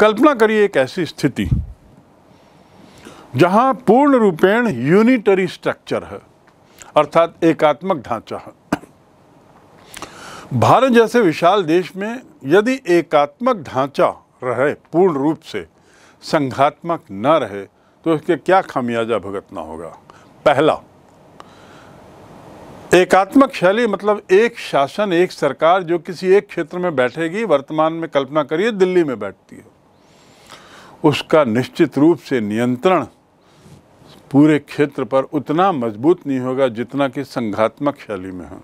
कल्पना करिए एक ऐसी स्थिति जहां पूर्ण रूपेण यूनिटरी स्ट्रक्चर है अर्थात एकात्मक ढांचा है भारत जैसे विशाल देश में यदि एकात्मक ढांचा रहे पूर्ण रूप से संघात्मक न रहे तो इसके क्या खामियाजा भुगतना होगा पहला एकात्मक शैली मतलब एक शासन एक सरकार जो किसी एक क्षेत्र में बैठेगी वर्तमान में कल्पना करिए दिल्ली में बैठती है उसका निश्चित रूप से नियंत्रण पूरे क्षेत्र पर उतना मजबूत नहीं होगा जितना कि संघात्मक शैली में है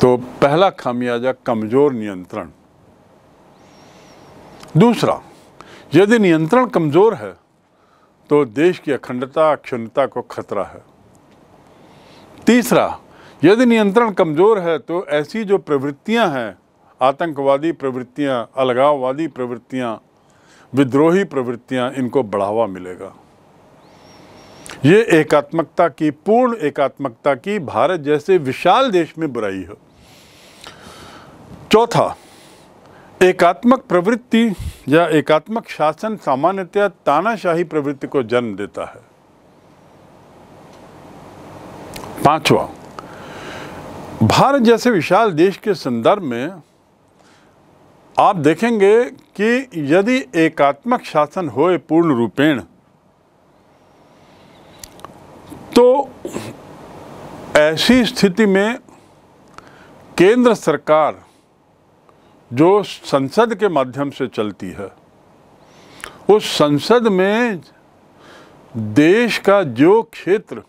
तो पहला खामियाजा कमज़ोर नियंत्रण दूसरा यदि नियंत्रण कमज़ोर है तो देश की अखंडता अक्षुण्णता को खतरा है तीसरा यदि नियंत्रण कमज़ोर है तो ऐसी जो प्रवृत्तियां हैं आतंकवादी प्रवृत्तियां, अलगाववादी प्रवृत्तियां, विद्रोही प्रवृत्तियां इनको बढ़ावा मिलेगा ये एकात्मकता की पूर्ण एकात्मकता की भारत जैसे विशाल देश में बुराई है चौथा एकात्मक प्रवृत्ति या एकात्मक शासन सामान्यतया तानाशाही प्रवृत्ति को जन्म देता है पांचवा भारत जैसे विशाल देश के संदर्भ में आप देखेंगे कि यदि एकात्मक शासन होए पूर्ण रूपेण तो ऐसी स्थिति में केंद्र सरकार जो संसद के माध्यम से चलती है उस संसद में देश का जो क्षेत्र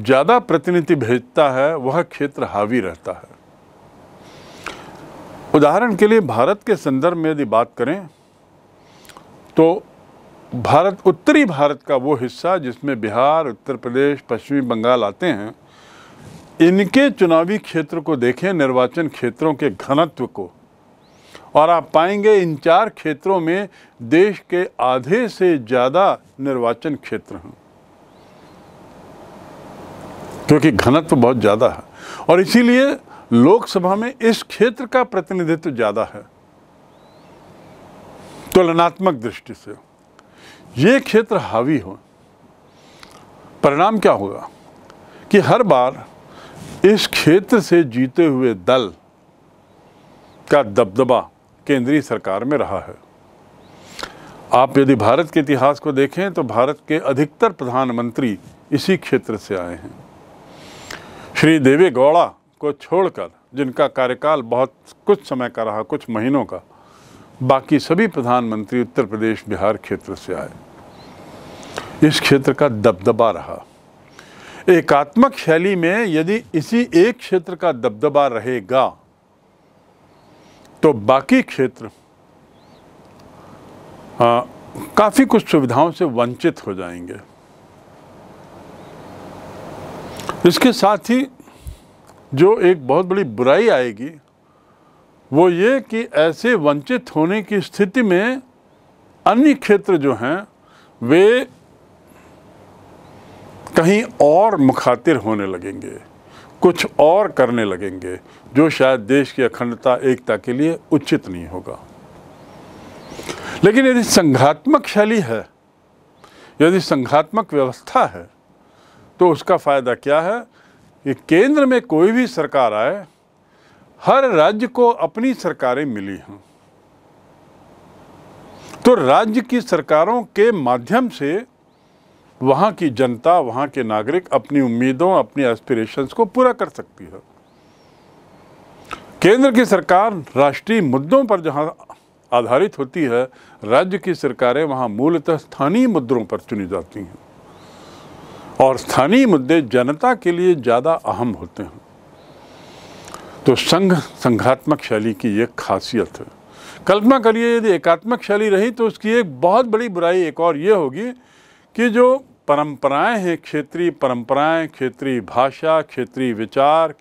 ज़्यादा प्रतिनिधि भेजता है वह क्षेत्र हावी रहता है उदाहरण के लिए भारत के संदर्भ में यदि बात करें तो भारत उत्तरी भारत का वो हिस्सा जिसमें बिहार उत्तर प्रदेश पश्चिमी बंगाल आते हैं इनके चुनावी क्षेत्र को देखें निर्वाचन क्षेत्रों के घनत्व को और आप पाएंगे इन चार क्षेत्रों में देश के आधे से ज़्यादा निर्वाचन क्षेत्र हैं क्योंकि घनत्व बहुत ज़्यादा है और इसीलिए लोकसभा में इस क्षेत्र का प्रतिनिधित्व ज़्यादा है तुलनात्मक दृष्टि से ये क्षेत्र हावी हो परिणाम क्या होगा कि हर बार इस क्षेत्र से जीते हुए दल का दबदबा केंद्रीय सरकार में रहा है आप यदि भारत के इतिहास को देखें तो भारत के अधिकतर प्रधानमंत्री इसी क्षेत्र से आए हैं श्री देवे गौड़ा को छोड़कर जिनका कार्यकाल बहुत कुछ समय का रहा कुछ महीनों का बाकी सभी प्रधानमंत्री उत्तर प्रदेश बिहार क्षेत्र से आए इस क्षेत्र का दबदबा रहा एकात्मक शैली में यदि इसी एक क्षेत्र का दबदबा रहेगा तो बाकी क्षेत्र काफ़ी कुछ सुविधाओं से वंचित हो जाएंगे इसके साथ ही जो एक बहुत बड़ी बुराई आएगी वो ये कि ऐसे वंचित होने की स्थिति में अन्य क्षेत्र जो हैं वे कहीं और मुखातिर होने लगेंगे कुछ और करने लगेंगे जो शायद देश की अखंडता एकता के लिए उचित नहीं होगा लेकिन यदि संघात्मक शैली है यदि संघात्मक व्यवस्था है तो उसका फ़ायदा क्या है कि केंद्र में कोई भी सरकार आए हर राज्य को अपनी सरकारें मिली हैं तो राज्य की सरकारों के माध्यम से वहाँ की जनता वहाँ के नागरिक अपनी उम्मीदों अपनी एस्पिरेशंस को पूरा कर सकती है केंद्र की सरकार राष्ट्रीय मुद्दों पर जहाँ आधारित होती है राज्य की सरकारें वहाँ मूलतः स्थानीय मुद्दों पर चुनी जाती हैं और स्थानीय मुद्दे जनता के लिए ज़्यादा अहम होते हैं तो संघ संघात्मक शैली की एक खासियत है कल्पना करिए यदि एकात्मक शैली रही तो उसकी एक बहुत बड़ी बुराई एक और ये होगी कि जो परंपराएं हैं क्षेत्रीय परंपराएं क्षेत्रीय भाषा क्षेत्रीय विचार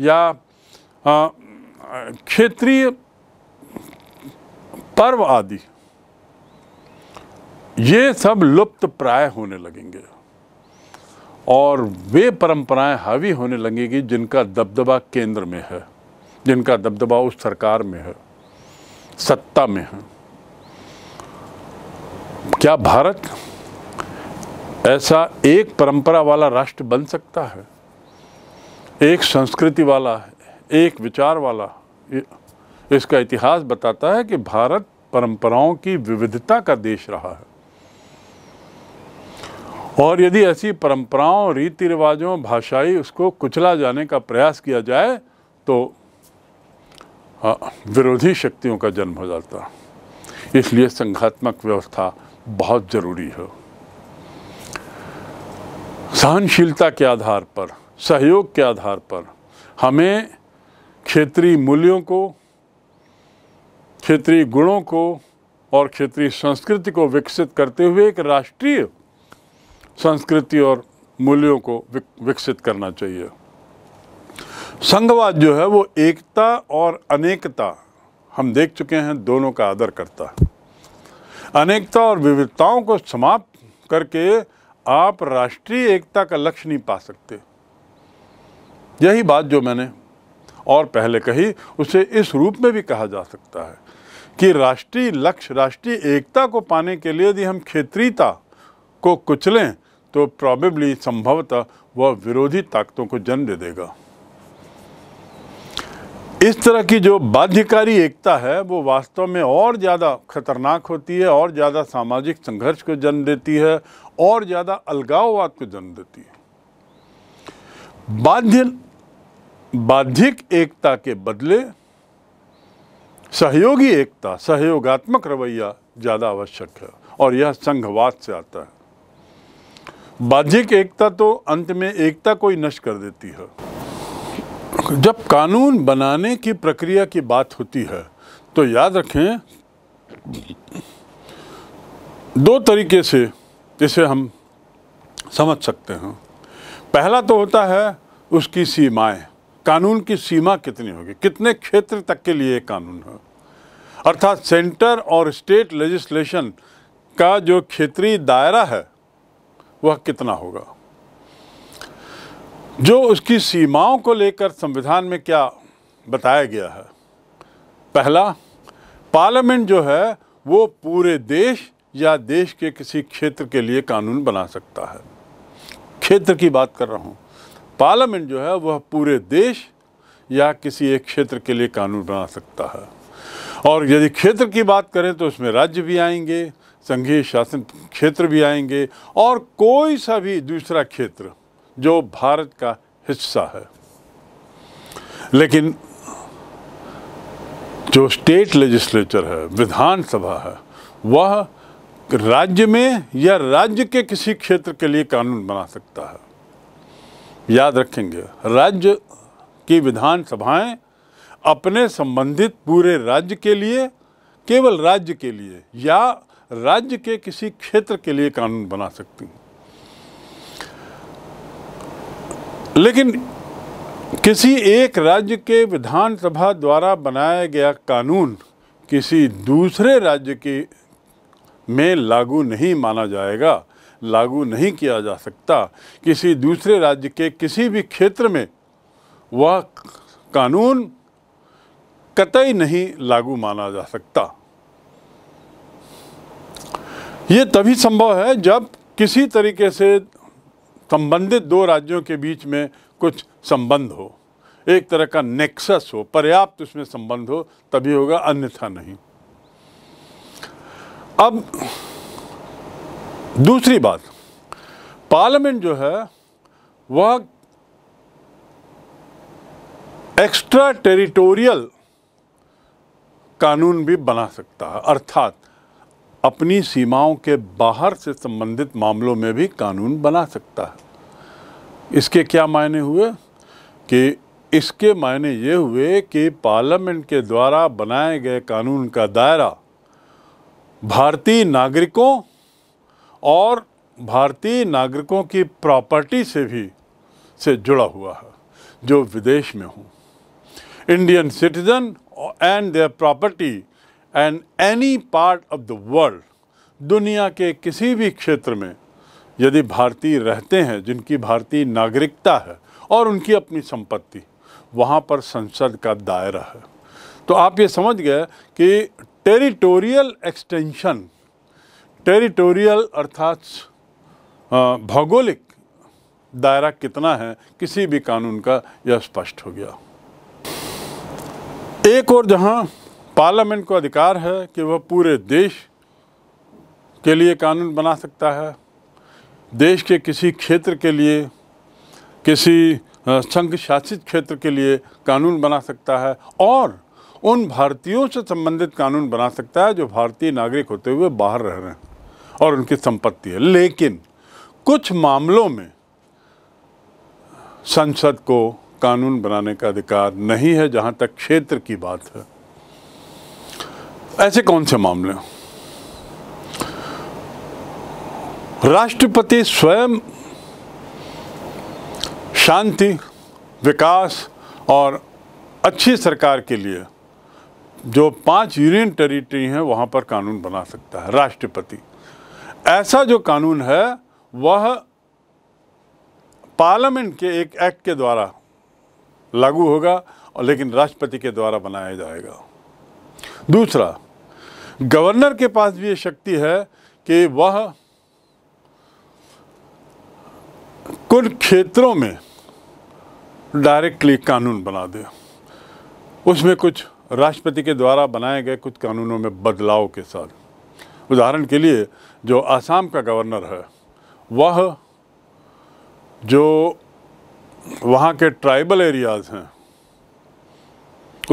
या क्षेत्रीय पर्व आदि ये सब लुप्त प्राय होने लगेंगे और वे परंपराएं हावी होने लगेंगी जिनका दबदबा केंद्र में है जिनका दबदबा उस सरकार में है सत्ता में है क्या भारत ऐसा एक परंपरा वाला राष्ट्र बन सकता है एक संस्कृति वाला एक विचार वाला इसका इतिहास बताता है कि भारत परंपराओं की विविधता का देश रहा है और यदि ऐसी परंपराओं रीति रिवाजों भाषाई उसको कुचला जाने का प्रयास किया जाए तो विरोधी शक्तियों का जन्म हो जाता इसलिए संघात्मक व्यवस्था बहुत ज़रूरी है सहनशीलता के आधार पर सहयोग के आधार पर हमें क्षेत्रीय मूल्यों को क्षेत्रीय गुणों को और क्षेत्रीय संस्कृति को विकसित करते हुए एक राष्ट्रीय संस्कृति और मूल्यों को विकसित करना चाहिए संघवाद जो है वो एकता और अनेकता हम देख चुके हैं दोनों का आदर करता है अनेकता और विविधताओं को समाप्त करके आप राष्ट्रीय एकता का लक्ष्य नहीं पा सकते यही बात जो मैंने और पहले कही उसे इस रूप में भी कहा जा सकता है कि राष्ट्रीय लक्ष्य राष्ट्रीय एकता को पाने के लिए यदि हम क्षेत्रीयता को कुचलें तो प्रॉबेबली संभवतः वह विरोधी ताकतों को जन्म दे देगा इस तरह की जो बाध्यकारी एकता है वो वास्तव में और ज़्यादा खतरनाक होती है और ज़्यादा सामाजिक संघर्ष को जन्म देती है और ज़्यादा अलगाववाद को जन्म देती है बाध्य बाध्यिक एकता के बदले सहयोगी एकता सहयोगात्मक रवैया ज़्यादा आवश्यक है और यह संघवाद से आता है बाह्यिक एकता तो अंत में एकता को ही नष्ट कर देती है जब कानून बनाने की प्रक्रिया की बात होती है तो याद रखें दो तरीके से इसे हम समझ सकते हैं पहला तो होता है उसकी सीमाएं कानून की सीमा कितनी होगी कितने क्षेत्र तक के लिए कानून है अर्थात सेंटर और स्टेट लेजिस्लेशन का जो क्षेत्रीय दायरा है वह कितना होगा जो उसकी सीमाओं को लेकर संविधान में क्या बताया गया है पहला पार्लियामेंट जो है वो पूरे देश या देश के किसी क्षेत्र के लिए कानून बना सकता है क्षेत्र की बात कर रहा हूँ पार्लियामेंट जो है वह पूरे देश या किसी एक क्षेत्र के लिए कानून बना सकता है और यदि क्षेत्र की बात करें तो उसमें राज्य भी आएंगे संघीय शासन क्षेत्र भी आएंगे और कोई सा भी दूसरा क्षेत्र जो भारत का हिस्सा है लेकिन जो स्टेट लेजिस्लेचर है विधानसभा है वह राज्य में या राज्य के किसी क्षेत्र के लिए कानून बना सकता है याद रखेंगे राज्य की विधानसभाएं अपने संबंधित पूरे राज्य के लिए केवल राज्य के लिए या राज्य के किसी क्षेत्र के लिए कानून बना सकती हैं लेकिन किसी एक राज्य के विधानसभा द्वारा बनाया गया कानून किसी दूसरे राज्य के में लागू नहीं माना जाएगा लागू नहीं किया जा सकता किसी दूसरे राज्य के किसी भी क्षेत्र में वह कानून कतई नहीं लागू माना जा सकता ये तभी संभव है जब किसी तरीके से संबंधित दो राज्यों के बीच में कुछ संबंध हो एक तरह का नेक्सस हो पर्याप्त उसमें संबंध हो तभी होगा अन्यथा नहीं अब दूसरी बात पार्लियामेंट जो है वह एक्स्ट्रा टेरिटोरियल कानून भी बना सकता है अर्थात अपनी सीमाओं के बाहर से संबंधित मामलों में भी कानून बना सकता है इसके क्या मायने हुए कि इसके मायने ये हुए कि पार्लियामेंट के द्वारा बनाए गए कानून का दायरा भारतीय नागरिकों और भारतीय नागरिकों की प्रॉपर्टी से भी से जुड़ा हुआ है जो विदेश में हों Indian citizen and their property and any part of the world दुनिया के किसी भी क्षेत्र में यदि भारतीय रहते हैं जिनकी भारतीय नागरिकता है और उनकी अपनी संपत्ति वहाँ पर संसद का दायरा है तो आप ये समझ गए कि टेरिटोरियल एक्सटेंशन टेरिटोरियल अर्थात भौगोलिक दायरा कितना है किसी भी कानून का यह स्पष्ट हो गया एक और जहाँ पार्लियामेंट को अधिकार है कि वह पूरे देश के लिए कानून बना सकता है देश के किसी क्षेत्र के लिए किसी संघ शासित क्षेत्र के लिए कानून बना सकता है और उन भारतीयों से संबंधित कानून बना सकता है जो भारतीय नागरिक होते हुए बाहर रह रहे हैं और उनकी संपत्ति है लेकिन कुछ मामलों में संसद को कानून बनाने का अधिकार नहीं है जहाँ तक क्षेत्र की बात है ऐसे कौन से मामले राष्ट्रपति स्वयं शांति विकास और अच्छी सरकार के लिए जो पांच यूनियन टेरिटरी हैं वहाँ पर कानून बना सकता है राष्ट्रपति ऐसा जो कानून है वह पार्लियामेंट के एक एक्ट के द्वारा लागू होगा और लेकिन राष्ट्रपति के द्वारा बनाया जाएगा दूसरा गवर्नर के पास भी ये शक्ति है कि वह कुछ क्षेत्रों में डायरेक्टली कानून बना दे उसमें कुछ राष्ट्रपति के द्वारा बनाए गए कुछ कानूनों में बदलाव के साथ उदाहरण के लिए जो आसाम का गवर्नर है वह जो वहाँ के ट्राइबल एरियाज़ हैं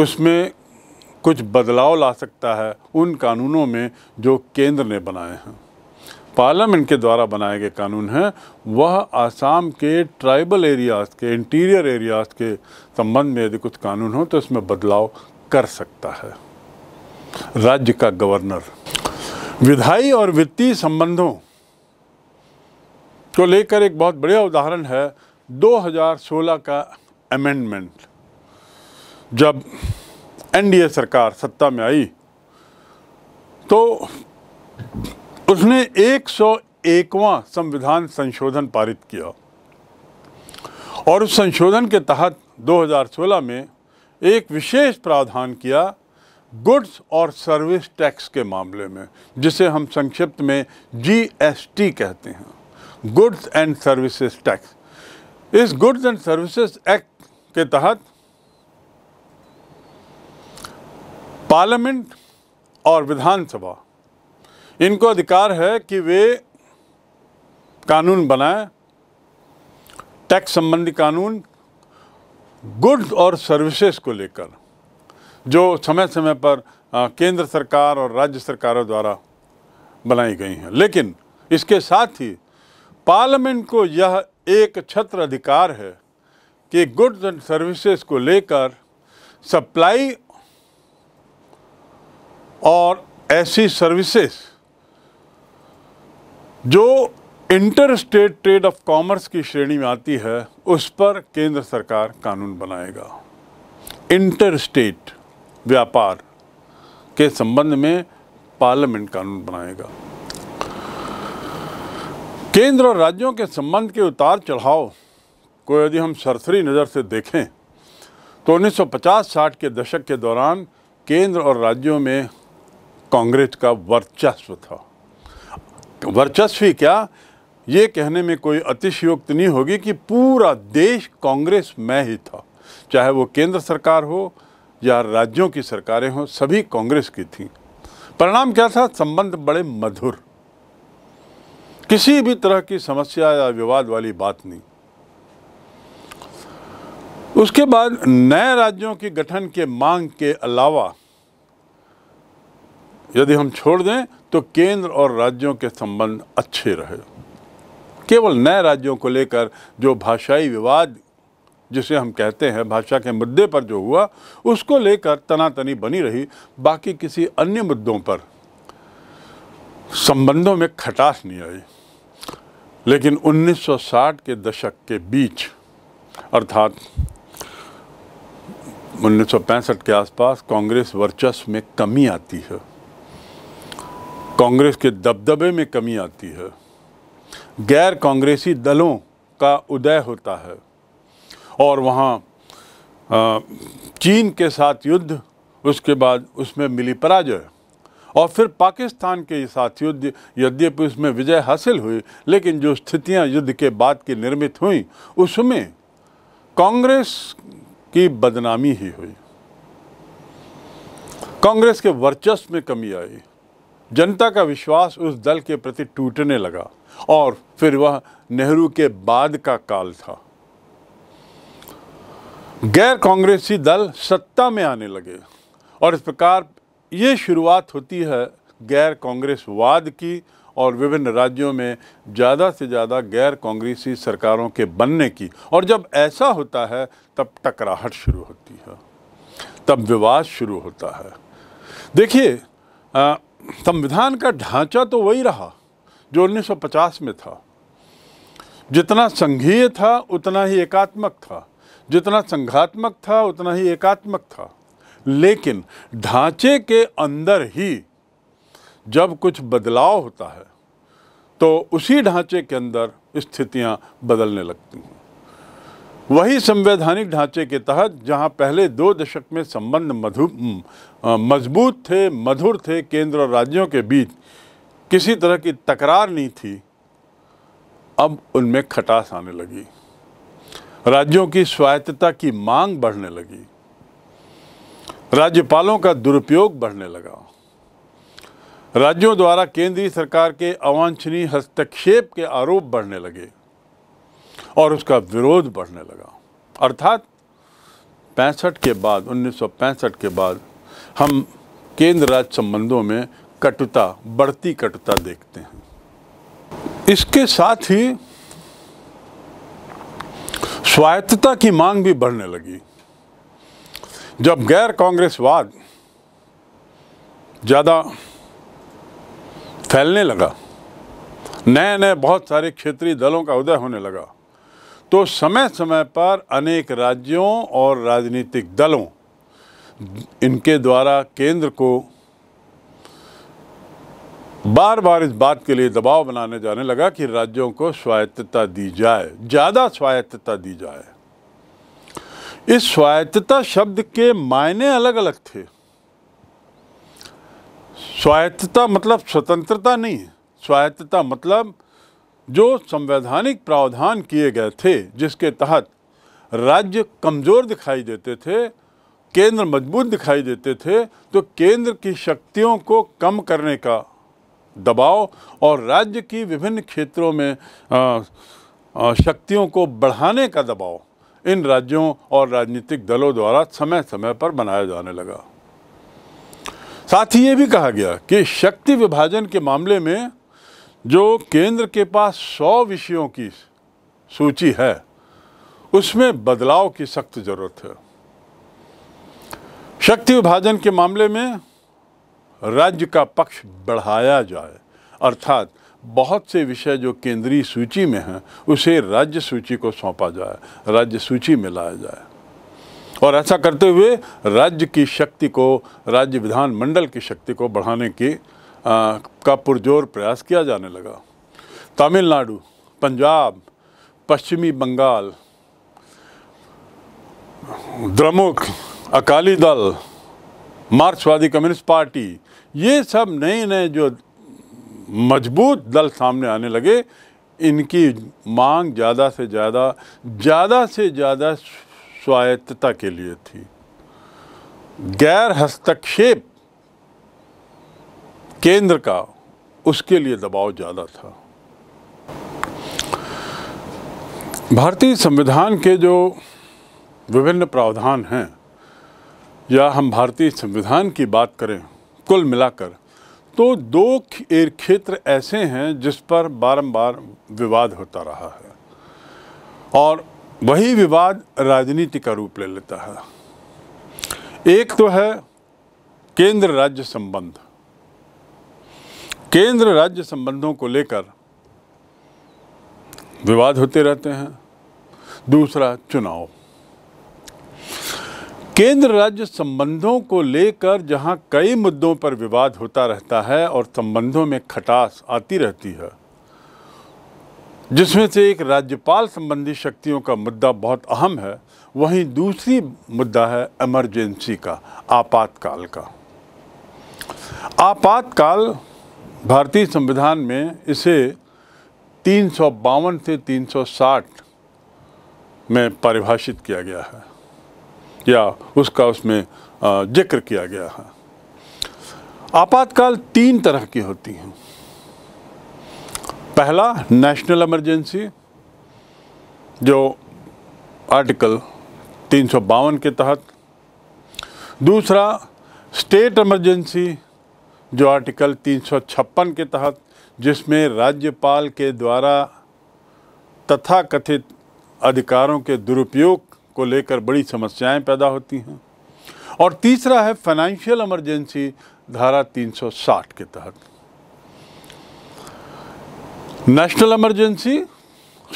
उसमें कुछ बदलाव ला सकता है उन कानूनों में जो केंद्र ने बनाए हैं पार्लियामेंट के द्वारा बनाए गए कानून हैं वह आसाम के ट्राइबल एरियाज़ के इंटीरियर एरियाज़ के संबंध में यदि कुछ कानून हो तो इसमें बदलाव कर सकता है राज्य का गवर्नर विधायी और वित्तीय संबंधों को लेकर एक बहुत बढ़िया उदाहरण है 2016 का अमेंडमेंट जब एनडीए सरकार सत्ता में आई तो उसने 101वां संविधान संशोधन पारित किया और उस संशोधन के तहत 2016 में एक विशेष प्रावधान किया गुड्स और सर्विस टैक्स के मामले में जिसे हम संक्षिप्त में जीएसटी कहते हैं गुड्स एंड सर्विसेज टैक्स इस गुड्स एंड सर्विसेज एक्ट के तहत पार्लियामेंट और विधानसभा इनको अधिकार है कि वे कानून बनाए टैक्स संबंधी कानून गुड्स और सर्विसेज को लेकर जो समय समय पर केंद्र सरकार और राज्य सरकारों द्वारा बनाई गई हैं लेकिन इसके साथ ही पार्लियामेंट को यह एक छत्र अधिकार है कि गुड्स एंड सर्विसेज को लेकर सप्लाई और ऐसी सर्विसेज जो inter state trade of commerce की श्रेणी में आती है उस पर केंद्र सरकार कानून बनाएगा इंटर स्टेट व्यापार के संबंध में पार्लियामेंट कानून बनाएगा केंद्र और राज्यों के संबंध के उतार चढ़ाव को यदि हम सरसरी नज़र से देखें तो 1950-60 के दशक के दौरान केंद्र और राज्यों में कांग्रेस का वर्चस्व था वर्चस्व ही क्या ये कहने में कोई अतिशयोक्त नहीं होगी कि पूरा देश कांग्रेस में ही था चाहे वो केंद्र सरकार हो या राज्यों की सरकारें हों सभी कांग्रेस की थी परिणाम क्या था संबंध बड़े मधुर किसी भी तरह की समस्या या विवाद वाली बात नहीं उसके बाद नए राज्यों के गठन के मांग के अलावा यदि हम छोड़ दें तो केंद्र और राज्यों के संबंध अच्छे रहे केवल नए राज्यों को लेकर जो भाषाई विवाद जिसे हम कहते हैं भाषा के मुद्दे पर जो हुआ उसको लेकर तनातनी बनी रही बाकी किसी अन्य मुद्दों पर संबंधों में खटास नहीं आई लेकिन 1960 के दशक के बीच अर्थात 1965 के आसपास कांग्रेस वर्चस्व में कमी आती है कांग्रेस के दबदबे में कमी आती है गैर कांग्रेसी दलों का उदय होता है और वहाँ चीन के साथ युद्ध उसके बाद उसमें मिली पराजय और फिर पाकिस्तान के साथ युद्ध यद्यपि उसमें विजय हासिल हुई लेकिन जो स्थितियां युद्ध के बाद की निर्मित हुई उसमें कांग्रेस की बदनामी ही हुई कांग्रेस के वर्चस्व में कमी आई जनता का विश्वास उस दल के प्रति टूटने लगा और फिर वह नेहरू के बाद का काल था गैर कांग्रेसी दल सत्ता में आने लगे और इस प्रकार ये शुरुआत होती है गैर कांग्रेसवाद की और विभिन्न राज्यों में ज़्यादा से ज़्यादा गैर कांग्रेसी सरकारों के बनने की और जब ऐसा होता है तब टकराहट शुरू होती है तब विवाद शुरू होता है देखिए संविधान का ढांचा तो वही रहा जो 1950 में था जितना संघीय था उतना ही एकात्मक था जितना संघात्मक था उतना ही एकात्मक था लेकिन ढांचे के अंदर ही जब कुछ बदलाव होता है तो उसी ढांचे के अंदर स्थितियां बदलने लगती हैं वही संवैधानिक ढांचे के तहत जहां पहले दो दशक में संबंध मधु मजबूत थे मधुर थे केंद्र और राज्यों के बीच किसी तरह की तकरार नहीं थी अब उनमें खटास आने लगी राज्यों की स्वायत्तता की मांग बढ़ने लगी राज्यपालों का दुरुपयोग बढ़ने लगा राज्यों द्वारा केंद्रीय सरकार के अवांछनीय हस्तक्षेप के आरोप बढ़ने लगे और उसका विरोध बढ़ने लगा अर्थात पैंसठ के बाद 1965 के बाद हम केंद्र राज्य संबंधों में कटुता बढ़ती कटुता देखते हैं इसके साथ ही स्वायत्तता की मांग भी बढ़ने लगी जब गैर कांग्रेसवाद ज़्यादा फैलने लगा नए नए बहुत सारे क्षेत्रीय दलों का उदय होने लगा तो समय समय पर अनेक राज्यों और राजनीतिक दलों इनके द्वारा केंद्र को बार बार इस बात के लिए दबाव बनाने जाने लगा कि राज्यों को स्वायत्तता दी जाए ज़्यादा स्वायत्तता दी जाए इस स्वायत्तता शब्द के मायने अलग अलग थे स्वायत्तता मतलब स्वतंत्रता नहीं स्वायत्तता मतलब जो संवैधानिक प्रावधान किए गए थे जिसके तहत राज्य कमज़ोर दिखाई देते थे केंद्र मजबूत दिखाई देते थे तो केंद्र की शक्तियों को कम करने का दबाव और राज्य की विभिन्न क्षेत्रों में आ, आ, शक्तियों को बढ़ाने का दबाव इन राज्यों और राजनीतिक दलों द्वारा समय समय पर बनाया जाने लगा साथ ही ये भी कहा गया कि शक्ति विभाजन के मामले में जो केंद्र के पास सौ विषयों की सूची है उसमें बदलाव की सख्त ज़रूरत है शक्ति विभाजन के मामले में राज्य का पक्ष बढ़ाया जाए अर्थात बहुत से विषय जो केंद्रीय सूची में हैं उसे राज्य सूची को सौंपा जाए राज्य सूची में लाया जाए और ऐसा करते हुए राज्य की शक्ति को राज्य विधानमंडल की शक्ति को बढ़ाने की का पुरजोर प्रयास किया जाने लगा तमिलनाडु पंजाब पश्चिमी बंगाल द्रमुक अकाली दल मार्क्सवादी कम्युनिस्ट पार्टी ये सब नए नए जो मजबूत दल सामने आने लगे इनकी मांग ज़्यादा से ज़्यादा ज़्यादा से ज़्यादा स्वायत्तता के लिए थी गैर हस्तक्षेप केंद्र का उसके लिए दबाव ज़्यादा था भारतीय संविधान के जो विभिन्न प्रावधान हैं या हम भारतीय संविधान की बात करें कुल मिलाकर तो दो क्षेत्र ऐसे हैं जिस पर बारंबार विवाद होता रहा है और वही विवाद राजनीति का रूप ले लेता है एक तो है केंद्र राज्य संबंध केंद्र राज्य संबंधों को लेकर विवाद होते रहते हैं दूसरा चुनाव केंद्र राज्य संबंधों को लेकर जहां कई मुद्दों पर विवाद होता रहता है और संबंधों में खटास आती रहती है जिसमें से एक राज्यपाल संबंधी शक्तियों का मुद्दा बहुत अहम है वहीं दूसरी मुद्दा है इमरजेंसी का आपातकाल का आपातकाल भारतीय संविधान में इसे तीन सौ बावन से तीन सौ साठ में परिभाषित किया गया है या उसका उसमें जिक्र किया गया है आपातकाल तीन तरह की होती हैं पहला नेशनल इमरजेंसी जो आर्टिकल तीन सौ बावन के तहत दूसरा स्टेट इमरजेंसी जो आर्टिकल 356 के तहत जिसमें राज्यपाल के द्वारा तथा कथित अधिकारों के दुरुपयोग को लेकर बड़ी समस्याएं पैदा होती हैं और तीसरा है फाइनेंशियल इमरजेंसी धारा 360 के तहत national emergency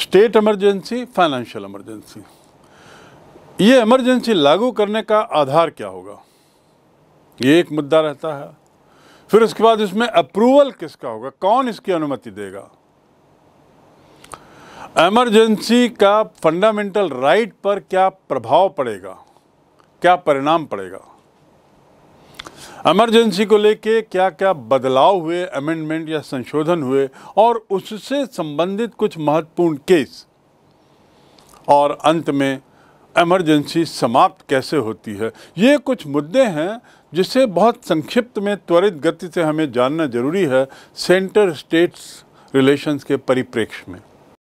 state emergency financial emergency ये इमरजेंसी लागू करने का आधार क्या होगा ये एक मुद्दा रहता है फिर उसके बाद इसमें अप्रूवल किसका होगा कौन इसकी अनुमति देगा एमरजेंसी का फंडामेंटल राइट पर क्या प्रभाव पड़ेगा क्या परिणाम पड़ेगा एमरजेंसी को लेके क्या क्या बदलाव हुए अमेंडमेंट या संशोधन हुए और उससे संबंधित कुछ महत्वपूर्ण केस और अंत में एमरजेंसी समाप्त कैसे होती है ये कुछ मुद्दे हैं जिसे बहुत संक्षिप्त में त्वरित गति से हमें जानना जरूरी है सेंटर स्टेट्स रिलेशंस के परिप्रेक्ष्य में